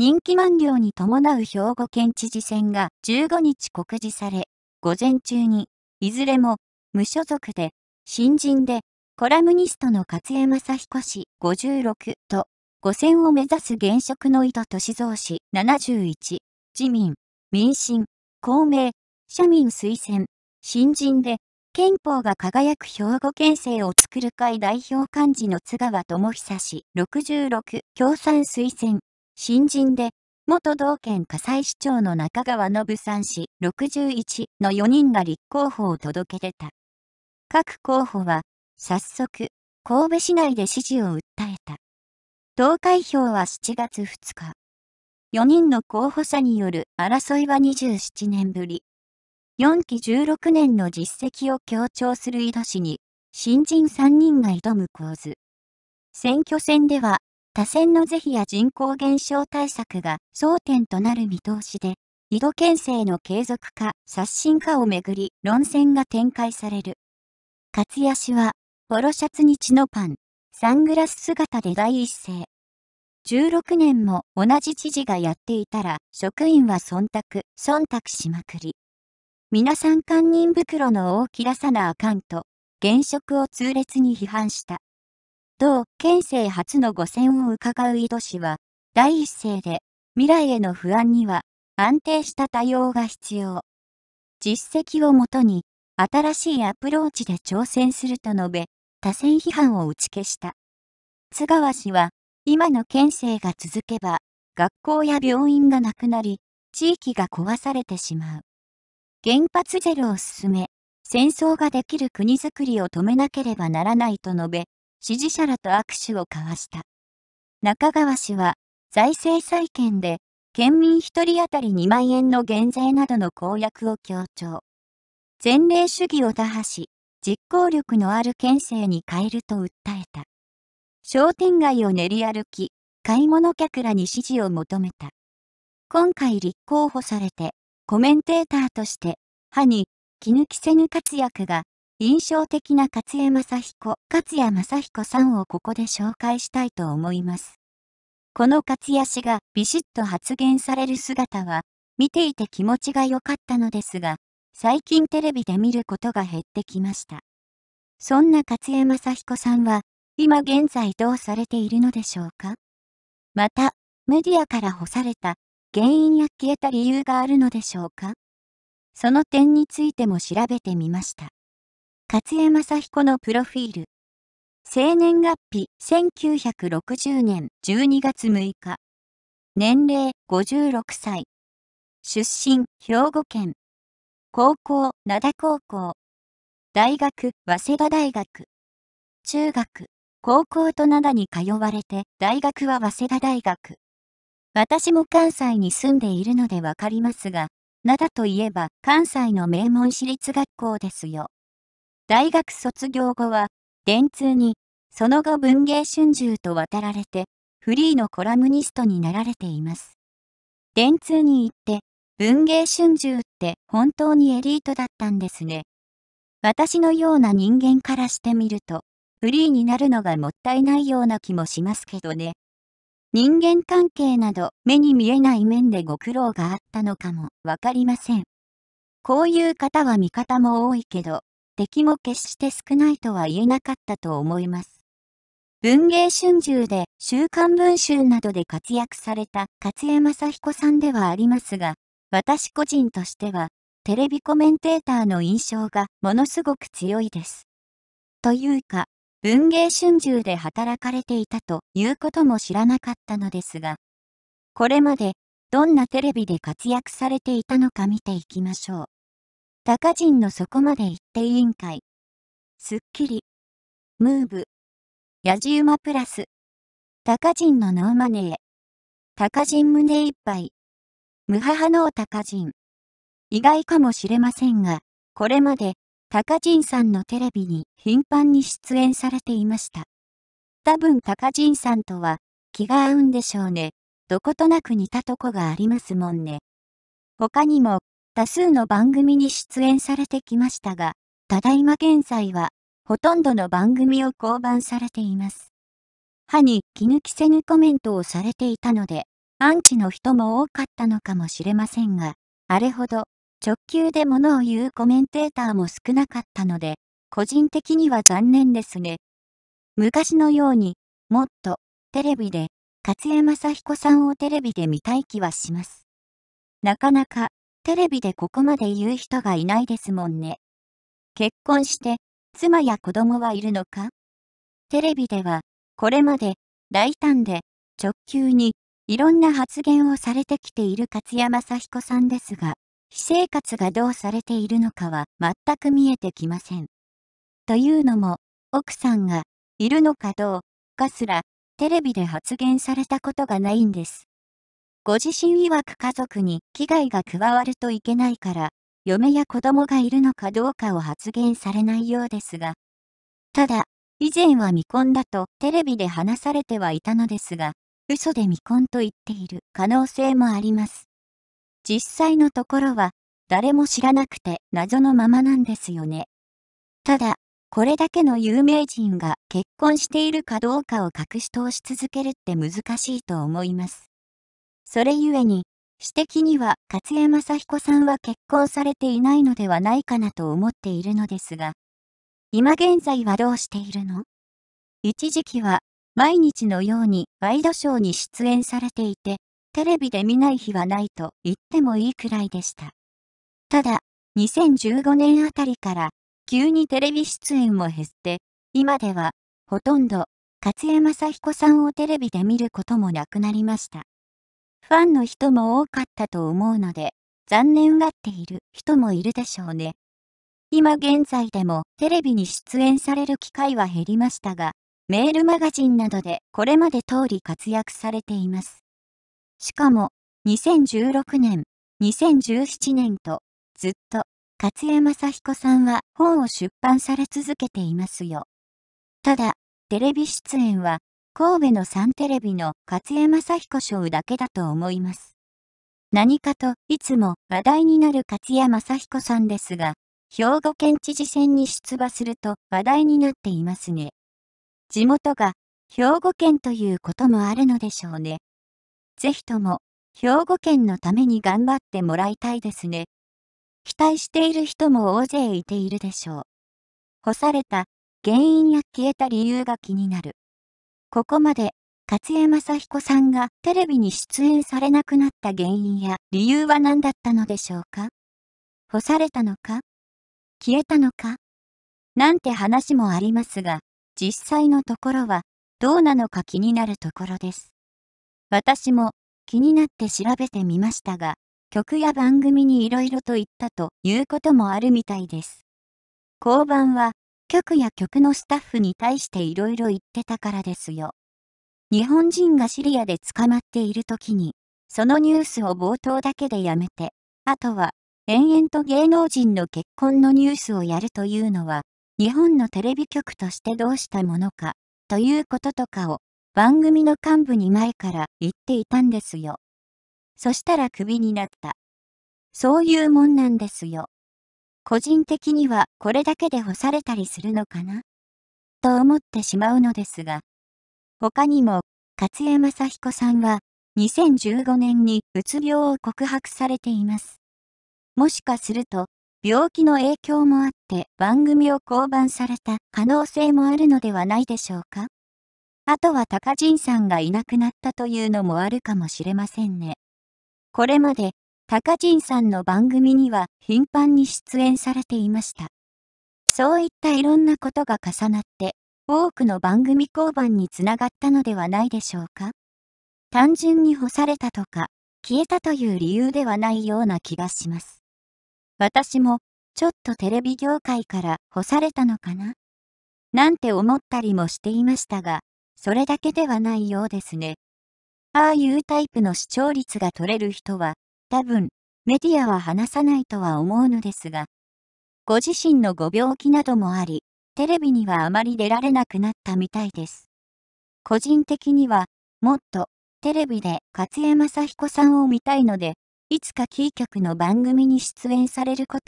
任期満了に伴う兵庫県知事選が15日告示され、午前中に、いずれも無所属で、新人で、コラムニストの勝江正彦氏56と、5選を目指す現職の井戸敏造氏71、自民、民進、公明、社民推薦、新人で、憲法が輝く兵庫県政を作る会代表幹事の津川智久氏66、共産推薦、新人で、元道県火西市長の中川信三氏61の4人が立候補を届け出た。各候補は、早速、神戸市内で支持を訴えた。投開票は7月2日。4人の候補者による争いは27年ぶり。4期16年の実績を強調する井戸氏に、新人3人が挑む構図。選挙戦では多選の是非や人口減少対策が争点となる見通しで、井戸県政の継続化、刷新化をめぐり論戦が展開される。勝谷氏は、ポロシャツに血のパン、サングラス姿で第一声。16年も同じ知事がやっていたら、職員は忖度、忖度しまくり。皆さん堪忍袋の大きらさなあかんと、現職を痛烈に批判した。同県政初の5選を伺う井戸氏は、第一声で、未来への不安には安定した対応が必要。実績をもとに、新しいアプローチで挑戦すると述べ、多選批判を打ち消した。津川氏は、今の県政が続けば、学校や病院がなくなり、地域が壊されてしまう。原発ゼロを進め、戦争ができる国づくりを止めなければならないと述べ、支持者らと握手を交わした。中川氏は、財政再建で、県民1人当たり2万円の減税などの公約を強調。前例主義を打破し、実行力のある県政に変えると訴えた。商店街を練り歩き、買い物客らに支持を求めた。今回立候補されて、コメンテーターとして、歯に、気抜きせぬ活躍が印象的な勝江正彦、勝谷正彦さんをここで紹介したいと思います。この勝谷氏がビシッと発言される姿は、見ていて気持ちが良かったのですが、最近テレビで見ることが減ってきました。そんな勝江正彦さんは、今現在どうされているのでしょうかまた、メディアから干された原因や消えた理由があるのでしょうかその点についても調べてみました。勝江正彦のプロフィール。生年月日1960年12月6日。年齢56歳。出身兵庫県。高校灘高校。大学早稲田大学。中学、高校と灘に通われて大学は早稲田大学。私も関西に住んでいるのでわかりますが、灘といえば関西の名門私立学校ですよ。大学卒業後は、電通に、その後文芸春秋と渡られて、フリーのコラムニストになられています。電通に行って、文芸春秋って本当にエリートだったんですね。私のような人間からしてみると、フリーになるのがもったいないような気もしますけどね。人間関係など目に見えない面でご苦労があったのかもわかりません。こういう方は味方も多いけど、敵も決して少ないとは言えなかったと思います。文藝春秋で週刊文集などで活躍された勝江雅彦さんではありますが、私個人としては、テレビコメンテーターの印象がものすごく強いです。というか、文藝春秋で働かれていたということも知らなかったのですが、これまでどんなテレビで活躍されていたのか見ていきましょう。タカ人のそこまで言って委員会。すっきり。ムーブ。ヤジウマプラス。タカ人のノーマネー。タカ人胸いっぱい。無母のタカ人。意外かもしれませんが、これまで、タカジさんのテレビに頻繁に出演されていました。多分タカジンさんとは気が合うんでしょうね。どことなく似たとこがありますもんね。他にも多数の番組に出演されてきましたが、ただいま現在は、ほとんどの番組を降板されています。歯に気抜きせぬコメントをされていたので、アンチの人も多かったのかもしれませんが、あれほど直球で物を言うコメンテーターも少なかったので、個人的には残念ですね。昔のように、もっとテレビで、勝江雅彦さんをテレビで見たい気はします。なかなかテレビでここまで言う人がいないですもんね。結婚して、妻や子供はいるのかテレビでは、これまで、大胆で、直球に、いろんな発言をされてきている勝山雅彦さんですが、私生活がどうされているのかは全く見えてきません。というのも、奥さんが、いるのかどうかすら、テレビで発言されたことがないんです。ご自身曰く家族に危害が加わるといけないから、嫁や子供がいるのかどうかを発言されないようですが。ただ、以前は未婚だとテレビで話されてはいたのですが、嘘で未婚と言っている可能性もあります。実際のところは、誰も知らなくて謎のままなんですよね。ただ、これだけの有名人が結婚しているかどうかを隠し通し続けるって難しいと思います。それゆえに、私的には勝家雅彦さんは結婚されていないのではないかなと思っているのですが、今現在はどうしているの一時期は毎日のようにワイドショーに出演されていて、テレビで見ない日はないと言ってもいいくらいでした。ただ、2015年あたりから急にテレビ出演も減って、今ではほとんど勝家、雅彦さんをテレビで見ることもなくなりました。ファンの人も多かったと思うので、残念がっている人もいるでしょうね。今現在でもテレビに出演される機会は減りましたが、メールマガジンなどでこれまで通り活躍されています。しかも、2016年、2017年と、ずっと、勝江雅彦さんは本を出版され続けていますよ。ただ、テレビ出演は神戸のサンテレビの勝山雅彦賞だけだと思います。何かといつも話題になる勝山雅彦さんですが、兵庫県知事選に出馬すると話題になっていますね。地元が兵庫県ということもあるのでしょうね。ぜひとも兵庫県のために頑張ってもらいたいですね。期待している人も大勢いているでしょう。干された原因や消えた理由が気になる。ここまで、勝江正彦さんがテレビに出演されなくなった原因や理由は何だったのでしょうか干されたのか消えたのかなんて話もありますが、実際のところはどうなのか気になるところです。私も気になって調べてみましたが、曲や番組に色々と言ったということもあるみたいです。交番は局や局のスタッフに対していろいろ言ってたからですよ。日本人がシリアで捕まっている時に、そのニュースを冒頭だけでやめて、あとは、延々と芸能人の結婚のニュースをやるというのは、日本のテレビ局としてどうしたものか、ということとかを、番組の幹部に前から言っていたんですよ。そしたらクビになった。そういうもんなんですよ。個人的にはこれだけで干されたりするのかなと思ってしまうのですが、他にも、勝江雅彦さんは、2015年にうつ病を告白されています。もしかすると、病気の影響もあって番組を降板された可能性もあるのではないでしょうかあとは高人さんがいなくなったというのもあるかもしれませんね。これまでタカジンさんの番組には頻繁に出演されていました。そういったいろんなことが重なって、多くの番組降板につながったのではないでしょうか。単純に干されたとか、消えたという理由ではないような気がします。私も、ちょっとテレビ業界から干されたのかななんて思ったりもしていましたが、それだけではないようですね。ああいうタイプの視聴率が取れる人は多分、メディアは話さないとは思うのですが、ご自身のご病気などもあり、テレビにはあまり出られなくなったみたいです。個人的には、もっと、テレビで勝江雅彦さんを見たいので、いつかキー局の番組に出演されること